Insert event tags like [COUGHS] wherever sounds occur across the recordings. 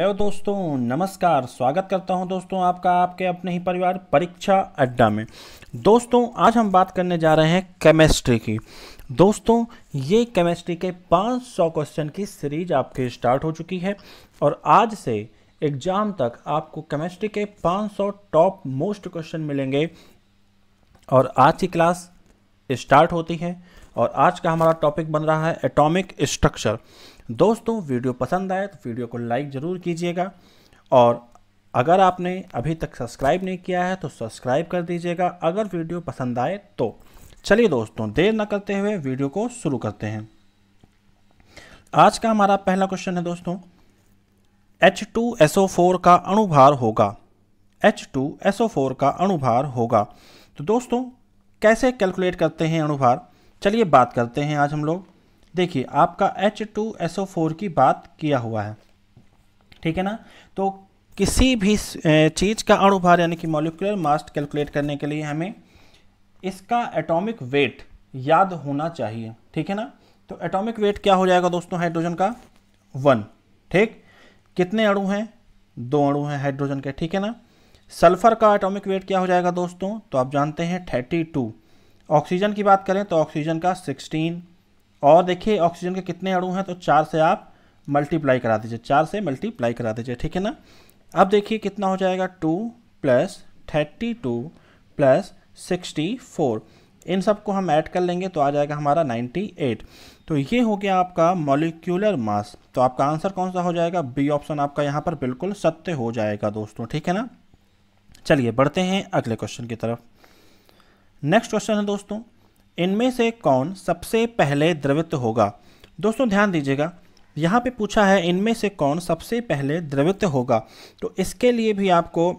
hello दोस्तों नमस्कार स्वागत करता हूं दोस्तों आपका आपके अपने ही परिवार परीक्षा अड्डा में दोस्तों आज हम बात करने जा रहे हैं केमिस्ट्री की दोस्तों ये केमिस्ट्री के 500 क्वेश्चन की सीरीज आपके स्टार्ट हो चुकी है और आज से एग्ज़ाम तक आपको केमिस्ट्री के 500 टॉप मोस्ट क्वेश्चन मिलेंगे और आज की क्लास स्टार्ट होती है और आज का हमारा टॉपिक बन रहा है एटॉमिक स्ट्रक्चर दोस्तों वीडियो पसंद आए तो वीडियो को लाइक ज़रूर कीजिएगा और अगर आपने अभी तक सब्सक्राइब नहीं किया है तो सब्सक्राइब कर दीजिएगा अगर वीडियो पसंद आए तो चलिए दोस्तों देर न करते हुए वीडियो को शुरू करते हैं आज का हमारा पहला क्वेश्चन है दोस्तों H2SO4 का अणुभार होगा H2SO4 का अणुभार होगा तो दोस्तों कैसे कैलकुलेट करते हैं अणुभार चलिए बात करते हैं आज हम लोग देखिए आपका H two S O four की बात किया हुआ है ठीक है ना तो किसी भी चीज़ का अणुभार यानी कि मॉलिकुलर मास कैलकुलेट करने के लिए हमें इसका एटॉमिक वेट याद होना चाहिए ठीक है ना तो एटॉमिक वेट क्या हो जाएगा दोस्तों हाइड्रोजन का वन ठीक कितने अणु हैं दो अणु हैं हाइड्रोजन के ठीक है ना सल्फर का एटॉमिक वेट क्या हो जाएगा दोस्तों तो आप जानते हैं थर्टी टू ऑक्सीजन की बात करें तो ऑक्सीजन का सिक्सटीन और देखिए ऑक्सीजन के कितने अड़ू हैं तो चार से आप मल्टीप्लाई करा दीजिए चार से मल्टीप्लाई करा दीजिए ठीक है ना अब देखिए कितना हो जाएगा two plus thirty two plus sixty four इन सबको हम ऐड कर लेंगे तो आ जाएगा हमारा नाइन्टी एट तो ये हो गया आपका मॉलिक्यूलर मास तो आपका आंसर कौन सा हो जाएगा बी ऑप्शन आपका यहाँ पर बिल्कुल सत्य हो जाएगा दोस्तों ठीक है ना चलिए बढ़ते हैं अगले क्वेश्चन की तरफ नेक्स्ट क्वेश्चन है दोस्तों इनमें से कौन सबसे पहले द्रवित होगा दोस्तों ध्यान दीजिएगा यहाँ पे पूछा है इनमें से कौन सबसे पहले द्रवित होगा तो इसके लिए भी आपको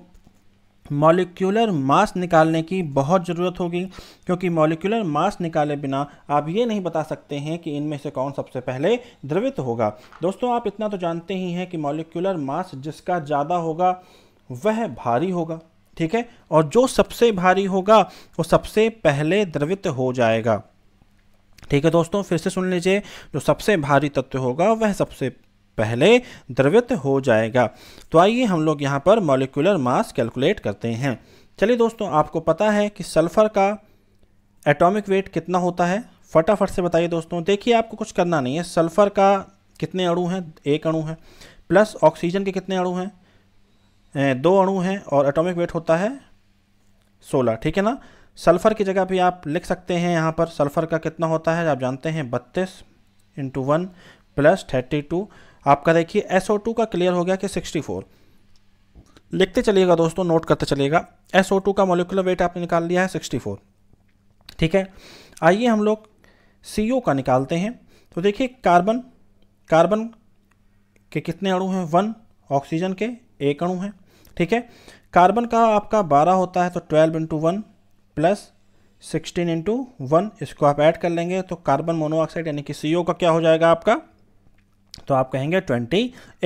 मॉलिक्यूलर मास निकालने की बहुत ज़रूरत होगी क्योंकि मॉलिक्यूलर मास निकाले बिना आप ये नहीं बता सकते हैं कि इनमें से कौन सबसे पहले द्रवित होगा दोस्तों आप इतना तो जानते ही हैं कि मॉलिक्यूलर मास जिसका ज़्यादा होगा वह भारी होगा ठीक है और जो सबसे भारी होगा वो सबसे पहले द्रवित हो जाएगा ठीक है दोस्तों फिर से सुन लीजिए जो सबसे भारी तत्व होगा वह सबसे पहले द्रवित हो जाएगा तो आइए हम लोग यहाँ पर मॉलिकुलर मास कैलकुलेट करते हैं चलिए दोस्तों आपको पता है कि सल्फर का एटॉमिक वेट कितना होता है फटाफट से बताइए दोस्तों देखिए आपको कुछ करना नहीं है सल्फर का कितने अणु हैं एक अणु है प्लस ऑक्सीजन के कितने अणु हैं दो अणु हैं और एटॉमिक वेट होता है सोलह ठीक है ना सल्फ़र की जगह भी आप लिख सकते हैं यहाँ पर सल्फ़र का कितना होता है आप जानते हैं बत्तीस into one plus thirty two आपका देखिए एस ओ टू का क्लियर हो गया कि सिक्सटी फोर लिखते चलिएगा दोस्तों नोट करते चलिएगा एस ओ टू का मोलिकुलर वेट आपने निकाल लिया है सिक्सटी फोर ठीक है आइए हम लोग सी ओ का निकालते हैं तो देखिए कार्बन कार्बन के कितने अणु हैं वन ऑक्सीजन के एक अणु हैं ठीक है कार्बन का आपका बारह होता है तो twelve into one plus sixteen into one इसको आप ऐड कर लेंगे तो कार्बन मोनोऑक्साइड यानी कि सी का क्या हो जाएगा आपका तो आप कहेंगे ट्वेंटी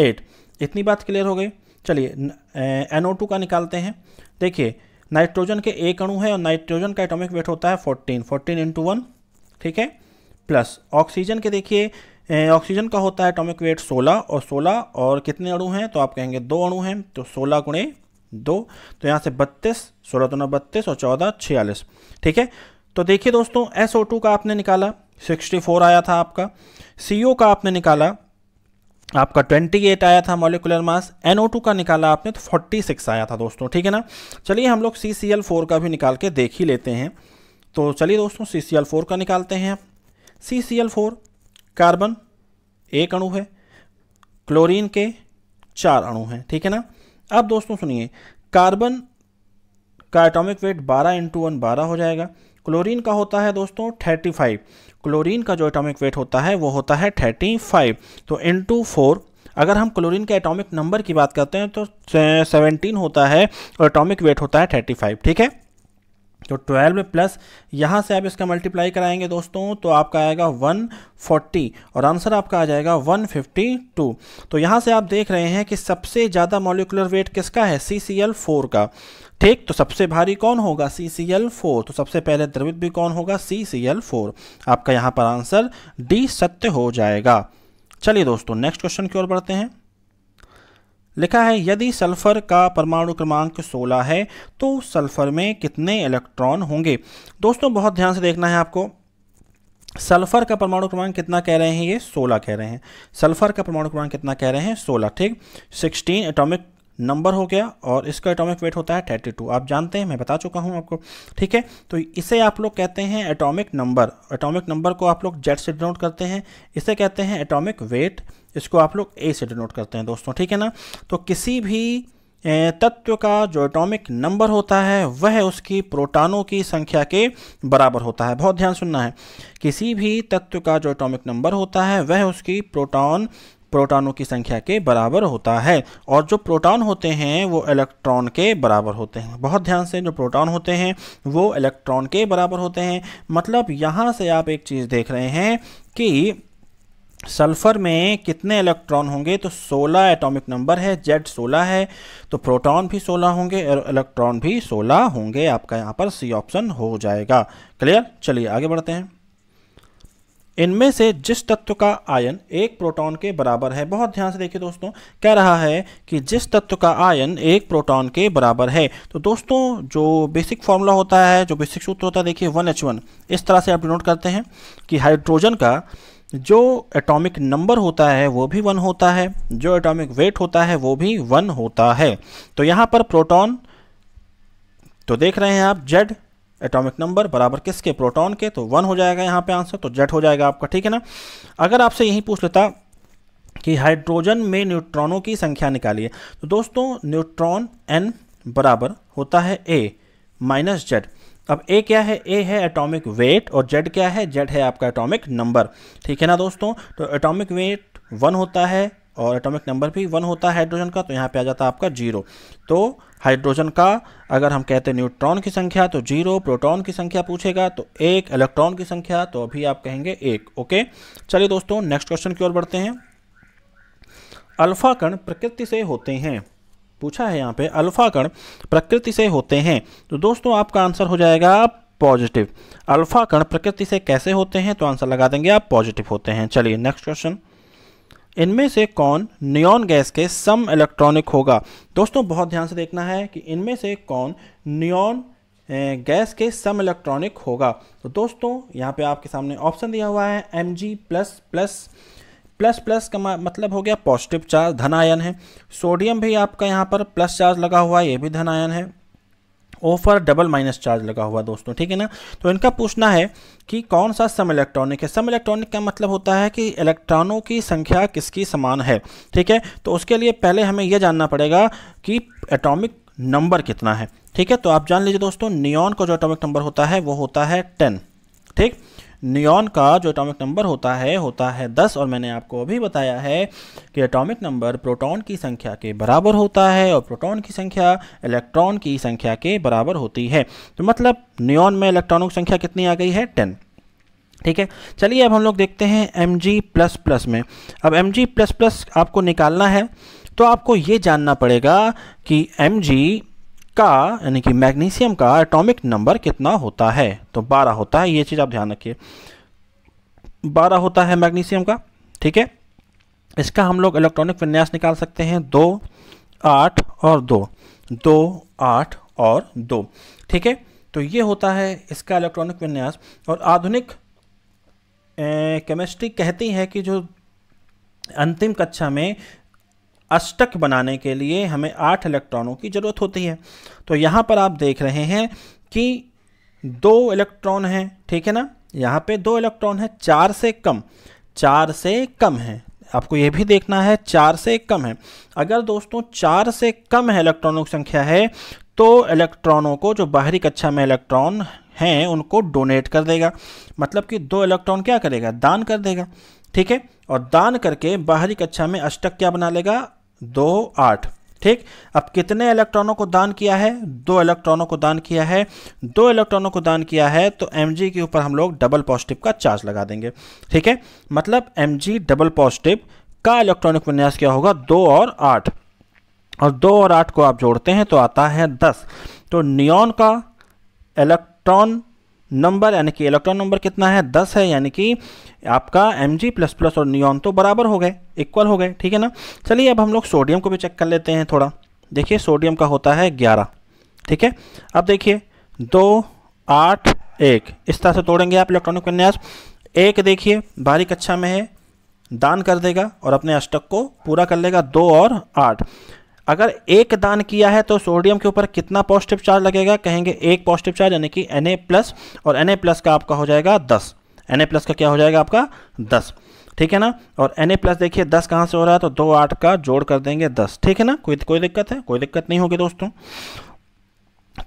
एट इतनी बात क्लियर हो गई चलिए एनओ टू का निकालते हैं देखिए नाइट्रोजन के एक अणु है और नाइट्रोजन का एटॉमिक वेट होता है 14 14 इंटू वन ठीक है प्लस ऑक्सीजन के देखिए ऑक्सीजन का होता है एटॉमिक वेट 16 और 16 और कितने अणु हैं तो आप कहेंगे दो अणु हैं तो 16 गुणे दो तो यहाँ से बत्तीस सोलह दोनों बत्तीस और चौदह छियालीस ठीक है तो देखिए दोस्तों एस ओ टू का आपने निकाला सिक्सटी फोर आया था आपका सी ओ का आपने निकाला आपका 28 आया था मॉलिकुलर मास NO2 का निकाला आपने तो 46 आया था दोस्तों ठीक है ना चलिए हम लोग सी का भी निकाल के देख ही लेते हैं तो चलिए दोस्तों सी का निकालते हैं CCl4 कार्बन एक अणु है क्लोरीन के चार अणु हैं ठीक है ना अब दोस्तों सुनिए कार्बन का एटॉमिक वेट 12 इंटू वन बारह हो जाएगा क्लोरीन का होता है दोस्तों 35 क्लोरीन का जो एटॉमिक वेट होता है वो होता है 35 तो इंटू फोर अगर हम क्लोरीन के एटॉमिक नंबर की बात करते हैं तो 17 होता है और एटॉमिक वेट होता है 35 ठीक है तो ट्वेल्व प्लस यहाँ से आप इसका मल्टीप्लाई कराएंगे दोस्तों तो आपका आएगा वन फोर्टी और आंसर आपका आ जाएगा वन फिफ्टी टू तो यहाँ से आप देख रहे हैं कि सबसे ज़्यादा मोलिकुलर वेट किसका है सी सी एल फोर का ठीक तो सबसे भारी कौन होगा सी सी एल फोर तो सबसे पहले द्रवित भी कौन होगा सी सी एल फोर आपका यहाँ पर आंसर डी सत्य हो जाएगा चलिए दोस्तों नेक्स्ट क्वेश्चन की ओर बढ़ते हैं लिखा है यदि सल्फर का परमाणु क्रमांक 16 है तो सल्फर में कितने इलेक्ट्रॉन होंगे दोस्तों बहुत ध्यान से देखना है आपको सल्फर का परमाणु क्रमांक कितना कह रहे हैं ये 16 कह रहे हैं सल्फर का परमाणु क्रमांक कितना कह रहे हैं 16 ठीक 16 एटॉमिक नंबर हो गया और इसका एटॉमिक वेट होता है 32 आप जानते हैं मैं बता चुका हूं आपको ठीक है तो इसे आप लोग कहते हैं एटॉमिक नंबर एटॉमिक नंबर को आप लोग जेड से डिनोट करते हैं इसे कहते हैं एटॉमिक वेट इसको आप लोग ए से डिनोट करते हैं दोस्तों ठीक है ना तो किसी भी तत्व का जो एटॉमिक नंबर होता है वह उसकी प्रोटॉनों की संख्या के बराबर होता है बहुत ध्यान सुनना है किसी भी तत्व का जो एटॉमिक नंबर होता है वह उसकी प्रोटॉन प्रोटॉनों की संख्या के बराबर होता है और जो प्रोटॉन होते हैं वो इलेक्ट्रॉन के बराबर होते हैं बहुत ध्यान से जो प्रोटॉन होते हैं वो इलेक्ट्रॉन के बराबर होते हैं मतलब यहाँ से आप एक चीज़ देख रहे हैं कि सल्फर में कितने इलेक्ट्रॉन होंगे तो 16 एटॉमिक नंबर है जेड 16 है तो प्रोटॉन भी 16 होंगे और इलेक्ट्रॉन भी 16 होंगे आपका यहाँ पर सी ऑप्शन हो जाएगा क्लियर चलिए आगे बढ़ते हैं इनमें से जिस तत्व का आयन एक प्रोटॉन के बराबर है बहुत ध्यान से देखिए दोस्तों कह रहा है कि जिस तत्व का आयन एक प्रोटॉन के बराबर है तो दोस्तों जो बेसिक फॉर्मूला होता है जो बेसिक सूत्र होता है देखिए वन एच वन इस तरह से आप डिनोट करते हैं कि हाइड्रोजन का जो एटॉमिक नंबर होता है वो भी वन होता है जो एटॉमिक वेट होता है वो भी वन होता है तो यहाँ पर प्रोटॉन तो देख रहे हैं आप जेड एटॉमिक नंबर बराबर किसके प्रोटॉन के तो वन हो जाएगा यहाँ पे आंसर तो जेड हो जाएगा आपका ठीक है ना अगर आपसे यही पूछ लेता कि हाइड्रोजन में न्यूट्रॉनों की संख्या निकालिए तो दोस्तों न्यूट्रॉन एन बराबर होता है ए माइनस जेड अब ए क्या है ए है एटॉमिक वेट और जेड क्या है जेड है आपका एटॉमिक नंबर ठीक है ना दोस्तों तो एटॉमिक वेट वन होता है और एटॉमिक नंबर भी वन होता है हाइड्रोजन का तो यहाँ पे आ जाता है आपका जीरो तो हाइड्रोजन का अगर हम कहते हैं न्यूट्रॉन की संख्या तो जीरो प्रोटॉन की संख्या पूछेगा तो एक इलेक्ट्रॉन की संख्या तो अभी आप कहेंगे एक ओके चलिए दोस्तों नेक्स्ट क्वेश्चन की ओर बढ़ते हैं अल्फा कण प्रकृति से होते हैं पूछा है यहाँ पे अल्फा कण प्रकृति से होते हैं तो दोस्तों आपका आंसर हो जाएगा पॉजिटिव अल्फा कण प्रकृति से कैसे होते हैं तो आंसर लगा देंगे आप पॉजिटिव होते हैं चलिए नेक्स्ट क्वेश्चन इनमें से कौन नियॉन गैस के सम इलेक्ट्रॉनिक होगा दोस्तों बहुत ध्यान से देखना है कि इनमें से कौन नियॉन गैस के सम इलेक्ट्रॉनिक होगा तो दोस्तों यहाँ पे आपके सामने ऑप्शन दिया हुआ है M G plus plus plus plus का मतलब हो गया पॉजिटिव चार्ज धन आयन है सोडियम भी आपका यहाँ पर प्लस चार्ज लगा हुआ है ये भी धन आयन है ओफर डबल माइनस चार्ज लगा हुआ दोस्तों ठीक है ना तो इनका पूछना है कि कौन सा सम इलेक्ट्रॉनिक है सम इलेक्ट्रॉनिक का मतलब होता है कि इलेक्ट्रॉनों की संख्या किसकी समान है ठीक है तो उसके लिए पहले हमें यह जानना पड़ेगा कि एटॉमिक नंबर कितना है ठीक है तो आप जान लीजिए दोस्तों नियॉन का जो एटॉमिक नंबर होता है वो होता है टेन ठीक नियॉन का जो एटॉमिक नंबर होता है होता है दस और मैंने आपको अभी बताया है कि एटॉमिक नंबर प्रोटॉन की संख्या के बराबर होता है और प्रोटॉन की संख्या इलेक्ट्रॉन की संख्या के बराबर होती है तो मतलब नियॉन में इलेक्ट्रॉनों की संख्या कितनी आ गई है टेन ठीक है चलिए अब हम लोग देखते हैं एम जी प्लस प्लस में अब एम जी प्लस प्लस आपको निकालना है तो आपको ये जानना पड़ेगा कि एम जी का यानी कि मैग्नीशियम का एटॉमिक नंबर कितना होता है तो बारह होता है ये चीज़ आप ध्यान रखिए 12 होता है मैग्नीशियम का ठीक है इसका हम लोग इलेक्ट्रॉनिक विन्यास निकाल सकते हैं दो आठ और दो दो आठ और दो ठीक है तो ये होता है इसका इलेक्ट्रॉनिक विन्यास और आधुनिक केमिस्ट्री कहती है कि जो अंतिम कक्षा में अष्टक बनाने के लिए हमें आठ इलेक्ट्रॉनों की ज़रूरत होती है तो यहाँ पर आप देख रहे हैं कि दो इलेक्ट्रॉन हैं ठीक है ना यहाँ पे दो इलेक्ट्रॉन हैं चार से कम चार से कम है आपको यह भी देखना है चार से कम है अगर दोस्तों चार से कम है इलेक्ट्रॉनों की संख्या है तो इलेक्ट्रॉनों को जो बाहरी कक्षा में इलेक्ट्रॉन हैं उनको डोनेट कर देगा मतलब कि दो इलेक्ट्रॉन क्या करेगा दान कर देगा ठीक है और दान करके बाहरी कक्षा में अष्टक क्या बना लेगा दो आठ ठीक अब कितने इलेक्ट्रॉनों को दान किया है दो इलेक्ट्रॉनों को दान किया है दो इलेक्ट्रॉनों को दान किया है तो एम के ऊपर हम लोग डबल पॉजिटिव का चार्ज लगा देंगे ठीक है मतलब एम डबल पॉजिटिव का इलेक्ट्रॉनिक विन्यास क्या होगा दो और आठ और दो और आठ को आप जोड़ते हैं तो आता है दस तो नियॉन का इलेक्ट्रॉन नंबर यानी कि इलेक्ट्रॉन नंबर कितना है दस है यानी कि आपका एम जी प्लस प्लस और नियॉन तो बराबर हो गए इक्वल हो गए ठीक है ना चलिए अब हम लोग सोडियम को भी चेक कर लेते हैं थोड़ा देखिए सोडियम का होता है ग्यारह ठीक है अब देखिए दो आठ एक इस तरह से तोड़ेंगे आप इलेक्ट्रॉनिक विन्यास एक देखिए बाहरी कक्षा में है दान कर देगा और अपने अष्टक को पूरा कर लेगा दो और आठ अगर एक दान किया है तो सोडियम के ऊपर कितना पॉजिटिव चार्ज लगेगा कहेंगे एक पॉजिटिव चार्ज यानी कि एन प्लस और एन प्लस का आपका हो जाएगा दस एन प्लस का क्या हो जाएगा आपका दस ठीक है ना और एन प्लस देखिए दस कहाँ से हो रहा है तो दो आठ का जोड़ कर देंगे दस ठीक है ना कोई कोई दिक्कत है कोई दिक्कत नहीं होगी दोस्तों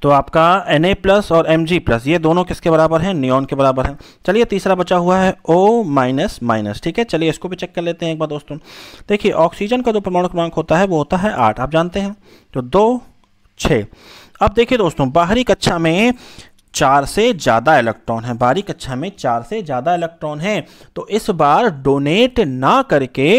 तो आपका एन प्लस और एम प्लस ये दोनों किसके बराबर हैं नियॉन के बराबर है चलिए तीसरा बचा हुआ है ओ माइनस माइनस ठीक है चलिए इसको भी चेक कर लेते हैं एक बार दोस्तों देखिए ऑक्सीजन का जो परमाणु क्रमांक होता है वो होता है आठ आप जानते हैं तो दो छः अब देखिए दोस्तों बाहरी कक्षा में चार से ज़्यादा इलेक्ट्रॉन है बाहरी कक्षा में चार से ज़्यादा इलेक्ट्रॉन है तो इस बार डोनेट ना करके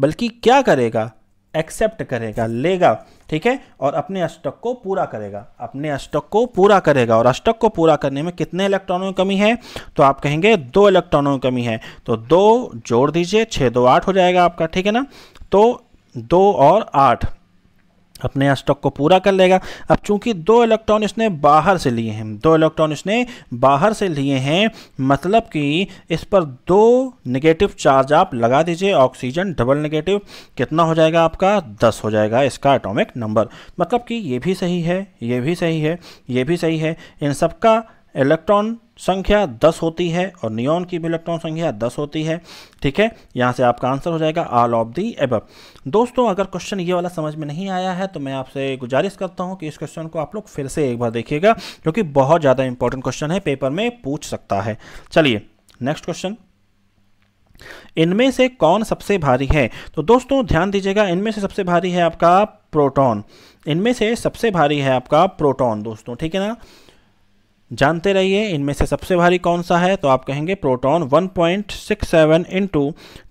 बल्कि क्या करेगा एक्सेप्ट करेगा लेगा ठीक है और अपने अष्टक को पूरा करेगा अपने अष्टक को पूरा करेगा और अष्टक को पूरा करने में कितने इलेक्ट्रॉनों की कमी है तो आप कहेंगे दो इलेक्ट्रॉनों की कमी है तो दो जोड़ दीजिए छः दो आठ हो जाएगा आपका ठीक है ना तो दो और आठ अपने यहाँ स्टॉक को पूरा कर लेगा अब चूंकि दो इलेक्ट्रॉन इसने बाहर से लिए हैं दो इलेक्ट्रॉन इसने बाहर से लिए हैं मतलब कि इस पर दो नेगेटिव चार्ज आप लगा दीजिए ऑक्सीजन डबल नेगेटिव कितना हो जाएगा आपका दस हो जाएगा इसका एटॉमिक नंबर मतलब कि ये भी सही है ये भी सही है ये भी सही है इन सबका इलेक्ट्रॉन संख्या 10 होती है और नियोन की भी इलेक्ट्रॉन संख्या 10 होती है ठीक है यहाँ से आपका आंसर हो जाएगा ऑल ऑफ दी एब दोस्तों अगर क्वेश्चन ये वाला समझ में नहीं आया है तो मैं आपसे गुजारिश करता हूँ कि इस क्वेश्चन को आप लोग फिर से एक बार देखिएगा क्योंकि बहुत ज़्यादा इंपॉर्टेंट क्वेश्चन है पेपर में पूछ सकता है चलिए नेक्स्ट क्वेश्चन इनमें से कौन सबसे भारी है तो दोस्तों ध्यान दीजिएगा इनमें से सबसे भारी है आपका प्रोटॉन इनमें से सबसे भारी है आपका प्रोटॉन दोस्तों ठीक है ना जानते रहिए इनमें से सबसे भारी कौन सा है तो आप कहेंगे proton 1.67 point six seven into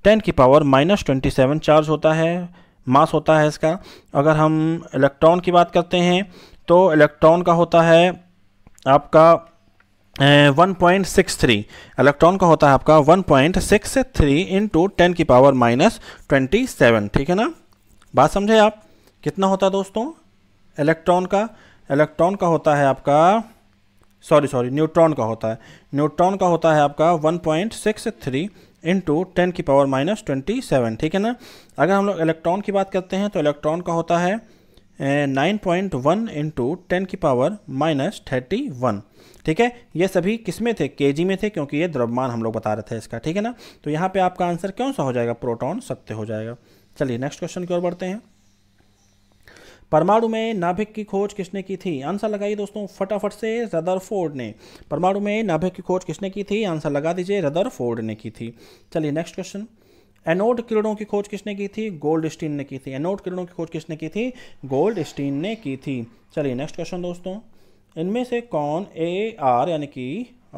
ten की power minus twenty seven charge होता है मास होता है इसका अगर हम इलेक्ट्रॉन की बात करते हैं तो इलेक्ट्रॉन का होता है आपका one point six three electron का होता है आपका one point six three into ten की पावर माइनस ट्वेंटी सेवन ठीक है ना बात समझे आप कितना होता है दोस्तों इलेक्ट्रॉन का इलेक्ट्रॉन का होता है आपका सॉरी सॉरी न्यूट्रॉन का होता है न्यूट्रॉन का होता है आपका 1.63 point six three into ten की पावर माइनस ट्वेंटी सेवन ठीक है ना अगर हम लोग इलेक्ट्रॉन की बात करते हैं तो इलेक्ट्रॉन का होता है nine point one into ten की पावर माइनस थर्टी वन ठीक है ये सभी किस में थे के में थे क्योंकि ये द्रव्यमान हम लोग बता रहे थे इसका ठीक है ना तो यहाँ पर आपका आंसर कौन सा हो जाएगा प्रोटॉन सत्य हो जाएगा चलिए नेक्स्ट क्वेश्चन की ओर बढ़ते हैं परमाणु में नाभिक की खोज किसने की थी आंसर लगाइए दोस्तों फटाफट से रदर फोर्ड ने परमाणु में नाभिक की खोज किसने की थी आंसर लगा दीजिए रदर फोर्ड ने की थी चलिए नेक्स्ट क्वेश्चन एनोड किरणों की खोज किसने की थी गोल्ड स्टीन ने की थी एनोड किरणों की खोज किसने की थी गोल्ड स्टीन ने की थी चलिए नेक्स्ट क्वेश्चन दोस्तों इनमें से कौन ए आर यानी कि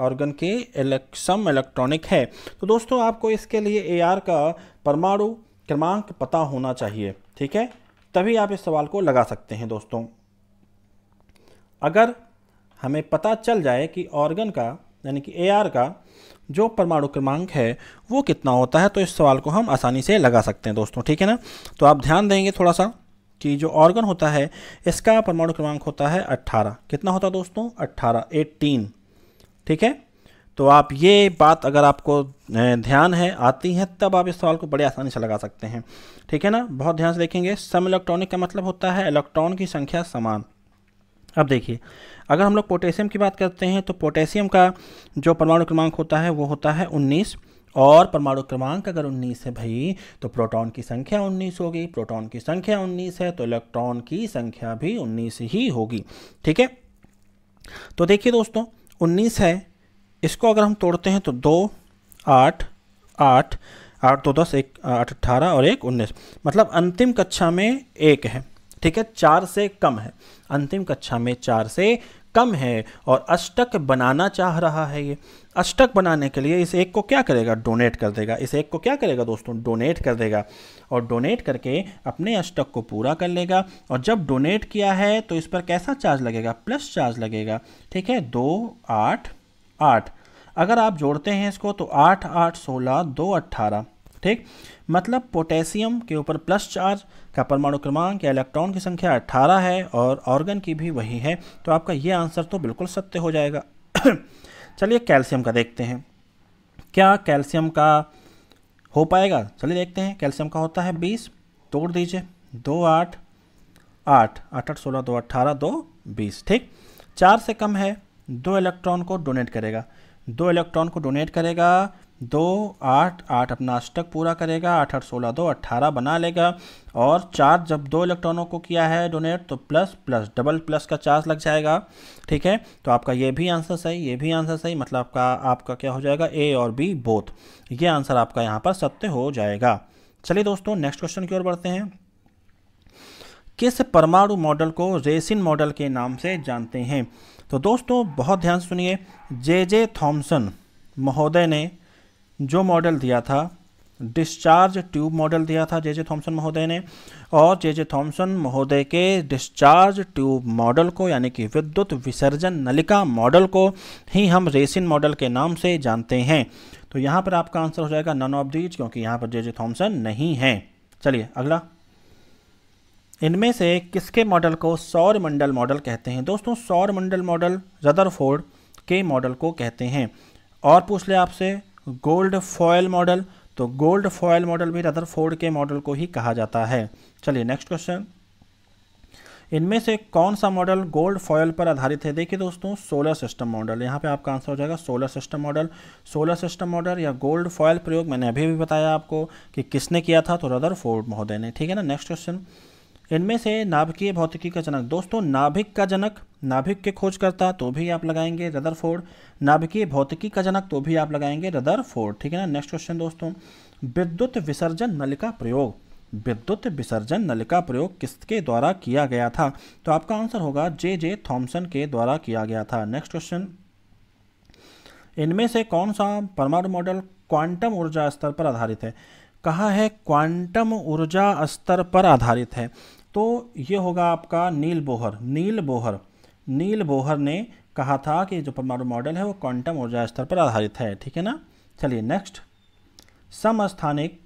ऑर्गन के इलेक्सम इलेक्ट्रॉनिक है तो दोस्तों आपको इसके लिए ए आर का परमाणु क्रमांक पता होना चाहिए ठीक है तभी आप इस सवाल को लगा सकते हैं दोस्तों अगर हमें पता चल जाए कि ऑर्गन का यानी कि ए का जो परमाणु क्रमांक है वो कितना होता है तो इस सवाल को हम आसानी से लगा सकते हैं दोस्तों ठीक है ना तो आप ध्यान देंगे थोड़ा सा कि जो ऑर्गन होता है इसका परमाणु क्रमांक होता है 18 कितना होता है दोस्तों 18 18 ठीक है तो आप ये बात अगर आपको ध्यान है आती है तब आप इस सवाल को बड़ी आसानी से लगा सकते हैं ठीक है ना बहुत ध्यान से देखेंगे सम इलेक्ट्रॉनिक का मतलब होता है इलेक्ट्रॉन की संख्या समान अब देखिए अगर हम लोग पोटेशियम की बात करते हैं तो पोटेशियम का जो परमाणु क्रमांक होता है वो होता है उन्नीस और परमाणु क्रमांक अगर 19 है भाई तो प्रोटॉन की संख्या 19 होगी प्रोटॉन की संख्या 19 है तो इलेक्ट्रॉन की संख्या भी 19 ही होगी ठीक है तो देखिए दोस्तों 19 है इसको अगर हम तोड़ते हैं तो दो आठ आठ आठ दो दस एक आठ अट्ठारह और एक उन्नीस मतलब अंतिम कक्षा में एक है ठीक है चार से कम है अंतिम कक्षा में चार से कम है और अष्टक बनाना चाह रहा है ये अष्टक बनाने के लिए इस एक को क्या करेगा डोनेट कर देगा इस एक को क्या करेगा दोस्तों डोनेट कर देगा और डोनेट करके अपने अष्टक को पूरा कर लेगा और जब डोनेट किया है तो इस पर कैसा चार्ज लगेगा प्लस चार्ज लगेगा ठीक है दो आठ आठ अगर आप जोड़ते हैं इसको तो आठ आठ सोलह दो अट्ठारह ठीक मतलब पोटेशियम के ऊपर प्लस चार्ज का परमाणु क्रमांक या इलेक्ट्रॉन की संख्या अट्ठारह है और ऑर्गन की भी वही है तो आपका ये आंसर तो बिल्कुल सत्य हो जाएगा [COUGHS] चलिए कैल्शियम का देखते हैं क्या कैल्शियम का हो पाएगा चलिए देखते हैं कैल्शियम का होता है बीस तोड़ दीजिए दो आठ आठ आठ आठ सोलह दो अट्ठारह दो बीस ठीक चार से कम है दो इलेक्ट्रॉन को डोनेट करेगा दो इलेक्ट्रॉन को डोनेट करेगा दो आठ आठ अपना अष्टक पूरा करेगा आठ आठ सोलह दो अट्ठारह बना लेगा और चार्ज जब दो इलेक्ट्रॉनों को किया है डोनेट तो प्लस प्लस डबल प्लस का चार्ज लग जाएगा ठीक है तो आपका ये भी आंसर सही ये भी आंसर सही मतलब आपका आपका क्या हो जाएगा ए और बी बोथ ये आंसर आपका यहाँ पर सत्य हो जाएगा चलिए दोस्तों नेक्स्ट क्वेश्चन की ओर बढ़ते हैं किस परमाणु मॉडल को रेसिन मॉडल के नाम से जानते हैं तो दोस्तों बहुत ध्यान सुनिए जे जे थॉम्सन महोदय ने जो मॉडल दिया था डिस्चार्ज ट्यूब मॉडल दिया था जे जे थॉम्सन महोदय ने और जे जे थॉम्सन महोदय के डिस्चार्ज ट्यूब मॉडल को यानी कि विद्युत विसर्जन नलिका मॉडल को ही हम रेसिन मॉडल के नाम से जानते हैं तो यहाँ पर आपका आंसर हो जाएगा नन ऑफ दीज क्योंकि यहाँ पर जे जे थॉम्सन नहीं है चलिए अगला इनमें से किसके मॉडल को सौर मंडल मॉडल कहते हैं दोस्तों सौर मंडल मॉडल रदर के मॉडल को कहते हैं और पूछ ले आपसे गोल्ड फॉयल मॉडल तो गोल्ड फॉयल मॉडल भी रदर के मॉडल को ही कहा जाता है चलिए नेक्स्ट क्वेश्चन इनमें से कौन सा मॉडल गोल्ड फॉयल पर आधारित है देखिए दोस्तों सोलर सिस्टम मॉडल यहाँ पे आपका आंसर हो जाएगा solar system model solar system model या गोल्ड फॉयल प्रयोग मैंने अभी भी बताया आपको कि किसने किया था तो रदर फोर्ड महोदय ने ठीक है ना नेक्स्ट क्वेश्चन इनमें से नाभिकीय भौतिकी का जनक दोस्तों नाभिक का जनक नाभिक के खोजकर्ता तो भी आप लगाएंगे रदर फोर्ड नाभिकीय भौतिकी का जनक तो भी आप लगाएंगे रदर फोर्ड ठीक है ना नेक्स्ट क्वेश्चन दोस्तों विद्युत विसर्जन नल का प्रयोग विद्युत विसर्जन नल का प्रयोग किसके द्वारा किया गया था तो आपका आंसर होगा जे जे थॉम्सन के द्वारा किया गया था नेक्स्ट क्वेश्चन इनमें से कौन सा परमाणु मॉडल क्वांटम ऊर्जा स्तर पर आधारित है कहा है क्वांटम ऊर्जा स्तर पर आधारित है तो ये होगा आपका Niels Bohr Niels Bohr Niels Bohr ने कहा था कि जो परमाणु मॉडल है वो क्वांटम ऊर्जा स्तर पर आधारित है ठीक है ना चलिए नेक्स्ट समस्थानिक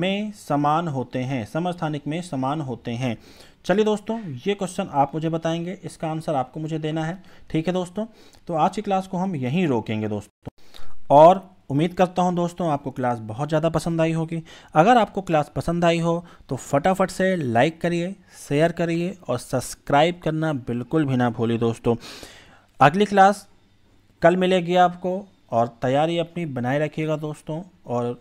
में समान होते हैं समस्थानिक में समान होते हैं चलिए दोस्तों ये क्वेश्चन आप मुझे बताएंगे इसका आंसर आपको मुझे देना है ठीक है दोस्तों तो आज की क्लास को हम यहीं रोकेंगे दोस्तों और उम्मीद करता हूं दोस्तों आपको क्लास बहुत ज़्यादा पसंद आई होगी अगर आपको क्लास पसंद आई हो तो फटाफट से लाइक करिए शेयर करिए और सब्सक्राइब करना बिल्कुल भी ना भूलिए दोस्तों अगली क्लास कल मिलेगी आपको और तैयारी अपनी बनाए रखिएगा दोस्तों और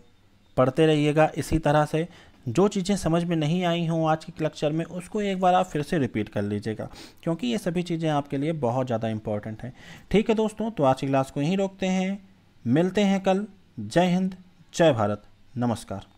पढ़ते रहिएगा इसी तरह से जो चीज़ें समझ में नहीं आई हों आज के लेक्चर में उसको एक बार आप फिर से रिपीट कर लीजिएगा क्योंकि ये सभी चीज़ें आपके लिए बहुत ज़्यादा इंपॉर्टेंट हैं ठीक है दोस्तों तो आज की क्लास को यहीं रोकते हैं मिलते हैं कल जय हिंद जय भारत नमस्कार